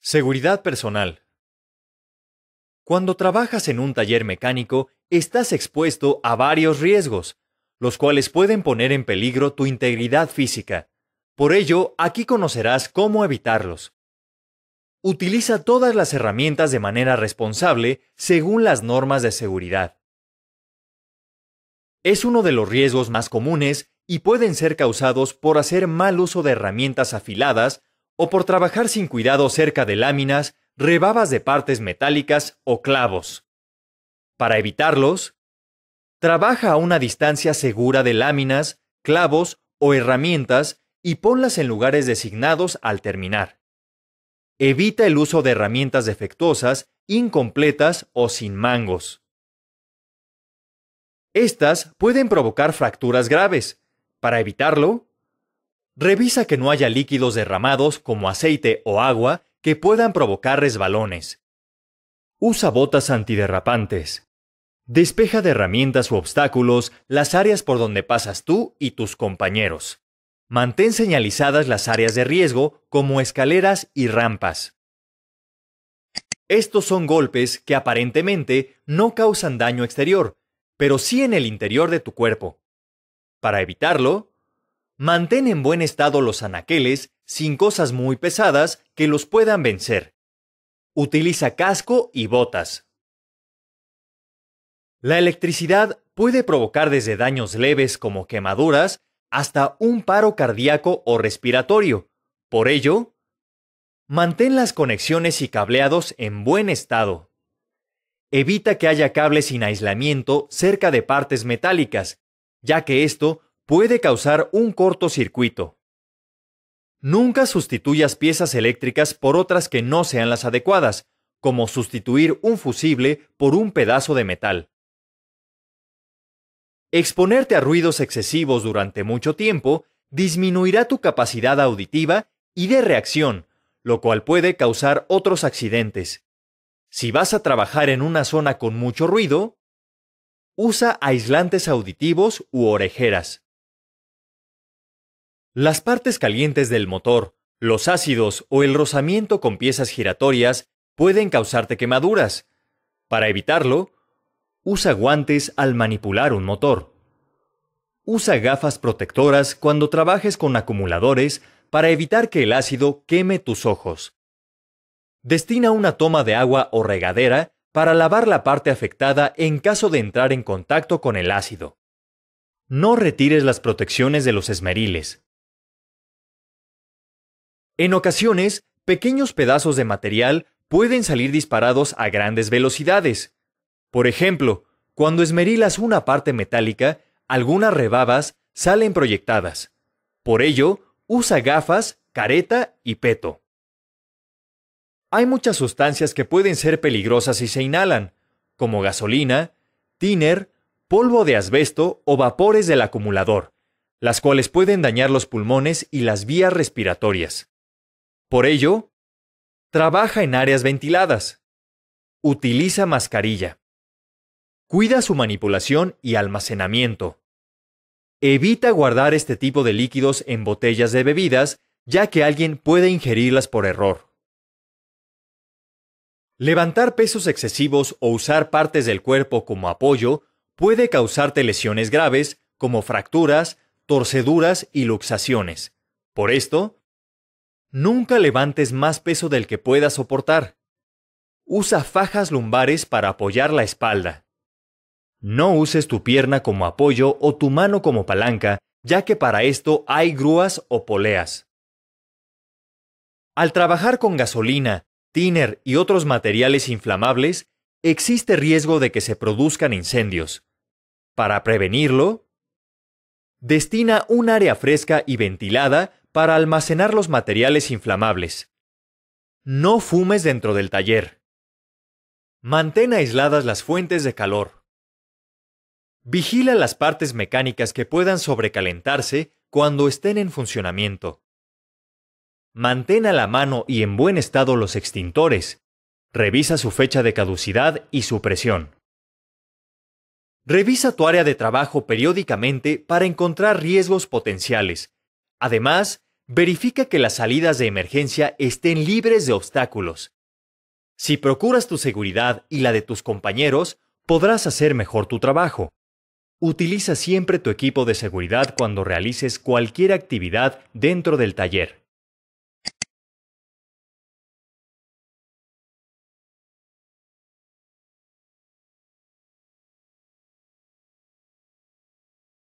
Seguridad personal. Cuando trabajas en un taller mecánico, estás expuesto a varios riesgos, los cuales pueden poner en peligro tu integridad física. Por ello, aquí conocerás cómo evitarlos. Utiliza todas las herramientas de manera responsable según las normas de seguridad. Es uno de los riesgos más comunes y pueden ser causados por hacer mal uso de herramientas afiladas o por trabajar sin cuidado cerca de láminas, rebabas de partes metálicas o clavos. Para evitarlos, trabaja a una distancia segura de láminas, clavos o herramientas y ponlas en lugares designados al terminar. Evita el uso de herramientas defectuosas, incompletas o sin mangos. Estas pueden provocar fracturas graves. Para evitarlo, Revisa que no haya líquidos derramados como aceite o agua que puedan provocar resbalones. Usa botas antiderrapantes. Despeja de herramientas u obstáculos las áreas por donde pasas tú y tus compañeros. Mantén señalizadas las áreas de riesgo como escaleras y rampas. Estos son golpes que aparentemente no causan daño exterior, pero sí en el interior de tu cuerpo. Para evitarlo, Mantén en buen estado los anaqueles sin cosas muy pesadas que los puedan vencer. Utiliza casco y botas. La electricidad puede provocar desde daños leves como quemaduras hasta un paro cardíaco o respiratorio. Por ello, mantén las conexiones y cableados en buen estado. Evita que haya cables sin aislamiento cerca de partes metálicas, ya que esto puede causar un cortocircuito. Nunca sustituyas piezas eléctricas por otras que no sean las adecuadas, como sustituir un fusible por un pedazo de metal. Exponerte a ruidos excesivos durante mucho tiempo disminuirá tu capacidad auditiva y de reacción, lo cual puede causar otros accidentes. Si vas a trabajar en una zona con mucho ruido, usa aislantes auditivos u orejeras. Las partes calientes del motor, los ácidos o el rozamiento con piezas giratorias pueden causarte quemaduras. Para evitarlo, usa guantes al manipular un motor. Usa gafas protectoras cuando trabajes con acumuladores para evitar que el ácido queme tus ojos. Destina una toma de agua o regadera para lavar la parte afectada en caso de entrar en contacto con el ácido. No retires las protecciones de los esmeriles. En ocasiones, pequeños pedazos de material pueden salir disparados a grandes velocidades. Por ejemplo, cuando esmerilas una parte metálica, algunas rebabas salen proyectadas. Por ello, usa gafas, careta y peto. Hay muchas sustancias que pueden ser peligrosas si se inhalan, como gasolina, tiner, polvo de asbesto o vapores del acumulador, las cuales pueden dañar los pulmones y las vías respiratorias. Por ello, trabaja en áreas ventiladas, utiliza mascarilla, cuida su manipulación y almacenamiento. Evita guardar este tipo de líquidos en botellas de bebidas, ya que alguien puede ingerirlas por error. Levantar pesos excesivos o usar partes del cuerpo como apoyo puede causarte lesiones graves como fracturas, torceduras y luxaciones. Por esto, Nunca levantes más peso del que puedas soportar. Usa fajas lumbares para apoyar la espalda. No uses tu pierna como apoyo o tu mano como palanca, ya que para esto hay grúas o poleas. Al trabajar con gasolina, tiner y otros materiales inflamables, existe riesgo de que se produzcan incendios. Para prevenirlo, destina un área fresca y ventilada para almacenar los materiales inflamables. No fumes dentro del taller. Mantén aisladas las fuentes de calor. Vigila las partes mecánicas que puedan sobrecalentarse cuando estén en funcionamiento. Mantén a la mano y en buen estado los extintores. Revisa su fecha de caducidad y su presión. Revisa tu área de trabajo periódicamente para encontrar riesgos potenciales. Además, Verifica que las salidas de emergencia estén libres de obstáculos. Si procuras tu seguridad y la de tus compañeros, podrás hacer mejor tu trabajo. Utiliza siempre tu equipo de seguridad cuando realices cualquier actividad dentro del taller.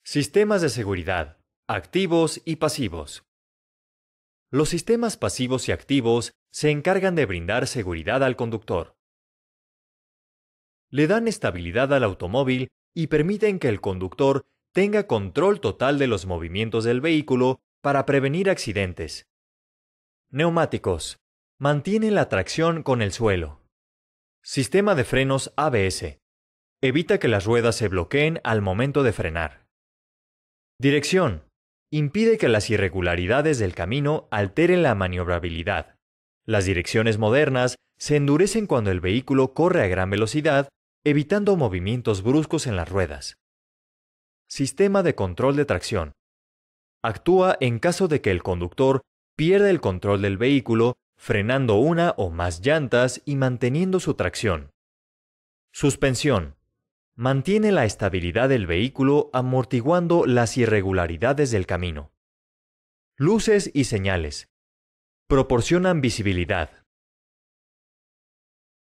Sistemas de seguridad, activos y pasivos. Los sistemas pasivos y activos se encargan de brindar seguridad al conductor. Le dan estabilidad al automóvil y permiten que el conductor tenga control total de los movimientos del vehículo para prevenir accidentes. Neumáticos. mantienen la tracción con el suelo. Sistema de frenos ABS. Evita que las ruedas se bloqueen al momento de frenar. Dirección impide que las irregularidades del camino alteren la maniobrabilidad. Las direcciones modernas se endurecen cuando el vehículo corre a gran velocidad, evitando movimientos bruscos en las ruedas. Sistema de control de tracción. Actúa en caso de que el conductor pierda el control del vehículo, frenando una o más llantas y manteniendo su tracción. Suspensión. Mantiene la estabilidad del vehículo amortiguando las irregularidades del camino. Luces y señales. Proporcionan visibilidad.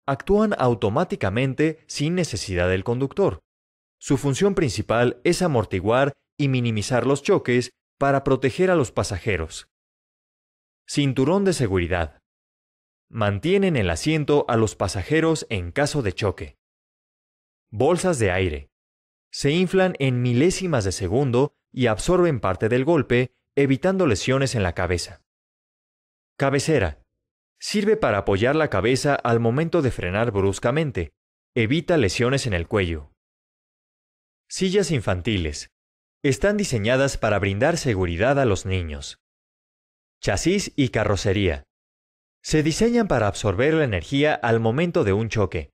Actúan automáticamente sin necesidad del conductor. Su función principal es amortiguar y minimizar los choques para proteger a los pasajeros. Cinturón de seguridad. Mantienen el asiento a los pasajeros en caso de choque bolsas de aire. Se inflan en milésimas de segundo y absorben parte del golpe, evitando lesiones en la cabeza. Cabecera. Sirve para apoyar la cabeza al momento de frenar bruscamente. Evita lesiones en el cuello. Sillas infantiles. Están diseñadas para brindar seguridad a los niños. Chasis y carrocería. Se diseñan para absorber la energía al momento de un choque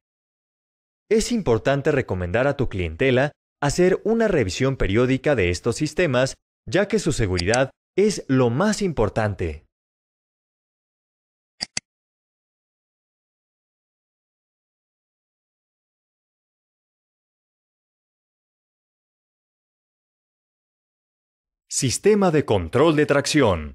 es importante recomendar a tu clientela hacer una revisión periódica de estos sistemas, ya que su seguridad es lo más importante. Sistema de control de tracción.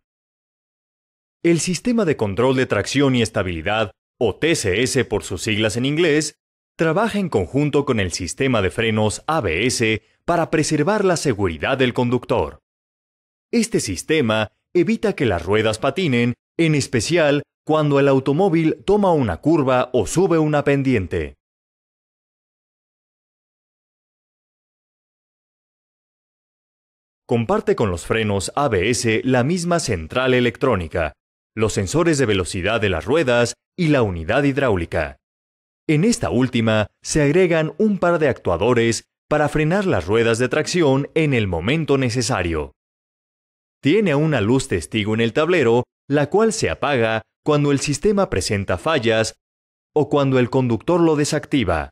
El sistema de control de tracción y estabilidad, o TCS por sus siglas en inglés, trabaja en conjunto con el sistema de frenos ABS para preservar la seguridad del conductor. Este sistema evita que las ruedas patinen, en especial cuando el automóvil toma una curva o sube una pendiente. Comparte con los frenos ABS la misma central electrónica, los sensores de velocidad de las ruedas y la unidad hidráulica. En esta última se agregan un par de actuadores para frenar las ruedas de tracción en el momento necesario. Tiene una luz testigo en el tablero, la cual se apaga cuando el sistema presenta fallas o cuando el conductor lo desactiva.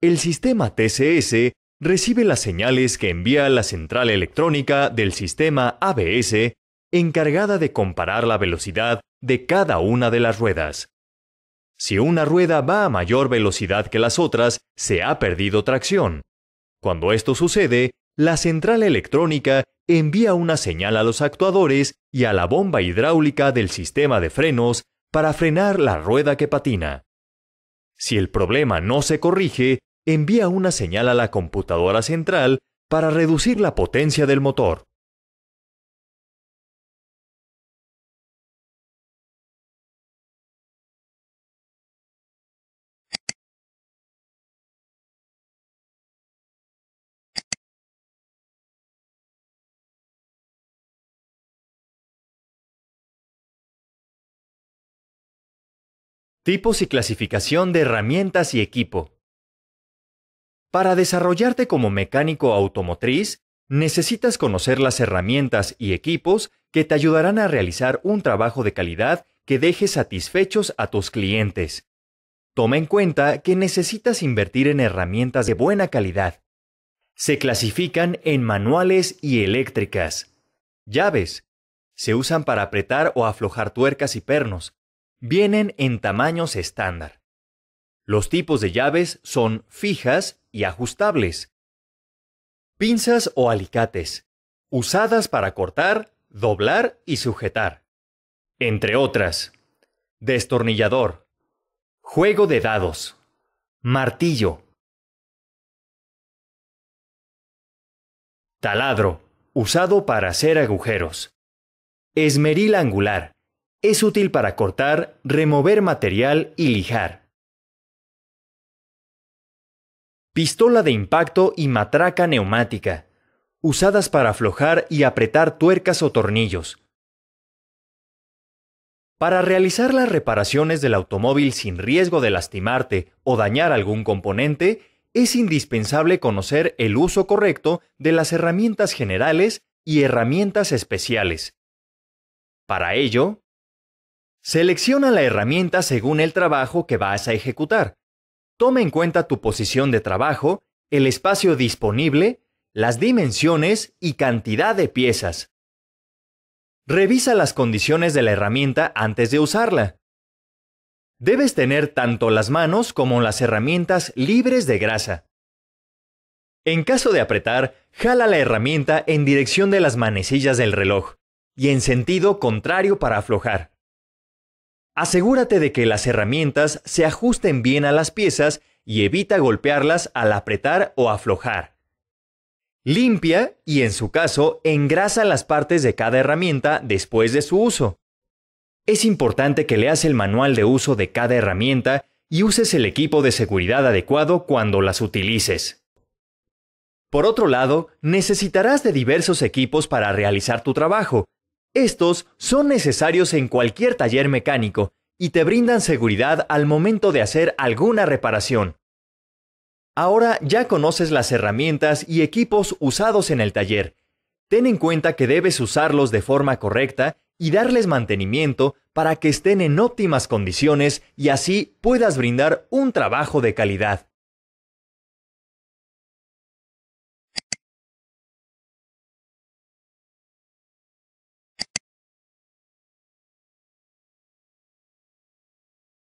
El sistema TCS recibe las señales que envía la central electrónica del sistema ABS encargada de comparar la velocidad de cada una de las ruedas. Si una rueda va a mayor velocidad que las otras, se ha perdido tracción. Cuando esto sucede, la central electrónica envía una señal a los actuadores y a la bomba hidráulica del sistema de frenos para frenar la rueda que patina. Si el problema no se corrige, envía una señal a la computadora central para reducir la potencia del motor. Tipos y clasificación de herramientas y equipo. Para desarrollarte como mecánico automotriz, necesitas conocer las herramientas y equipos que te ayudarán a realizar un trabajo de calidad que deje satisfechos a tus clientes. Toma en cuenta que necesitas invertir en herramientas de buena calidad. Se clasifican en manuales y eléctricas. Llaves. Se usan para apretar o aflojar tuercas y pernos, vienen en tamaños estándar. Los tipos de llaves son fijas y ajustables. Pinzas o alicates, usadas para cortar, doblar y sujetar. Entre otras, destornillador, juego de dados, martillo. Taladro, usado para hacer agujeros. Esmeril angular, es útil para cortar, remover material y lijar. Pistola de impacto y matraca neumática, usadas para aflojar y apretar tuercas o tornillos. Para realizar las reparaciones del automóvil sin riesgo de lastimarte o dañar algún componente, es indispensable conocer el uso correcto de las herramientas generales y herramientas especiales. Para ello, Selecciona la herramienta según el trabajo que vas a ejecutar. Toma en cuenta tu posición de trabajo, el espacio disponible, las dimensiones y cantidad de piezas. Revisa las condiciones de la herramienta antes de usarla. Debes tener tanto las manos como las herramientas libres de grasa. En caso de apretar, jala la herramienta en dirección de las manecillas del reloj y en sentido contrario para aflojar. Asegúrate de que las herramientas se ajusten bien a las piezas y evita golpearlas al apretar o aflojar. Limpia y en su caso engrasa las partes de cada herramienta después de su uso. Es importante que leas el manual de uso de cada herramienta y uses el equipo de seguridad adecuado cuando las utilices. Por otro lado, necesitarás de diversos equipos para realizar tu trabajo, estos son necesarios en cualquier taller mecánico y te brindan seguridad al momento de hacer alguna reparación. Ahora ya conoces las herramientas y equipos usados en el taller. Ten en cuenta que debes usarlos de forma correcta y darles mantenimiento para que estén en óptimas condiciones y así puedas brindar un trabajo de calidad.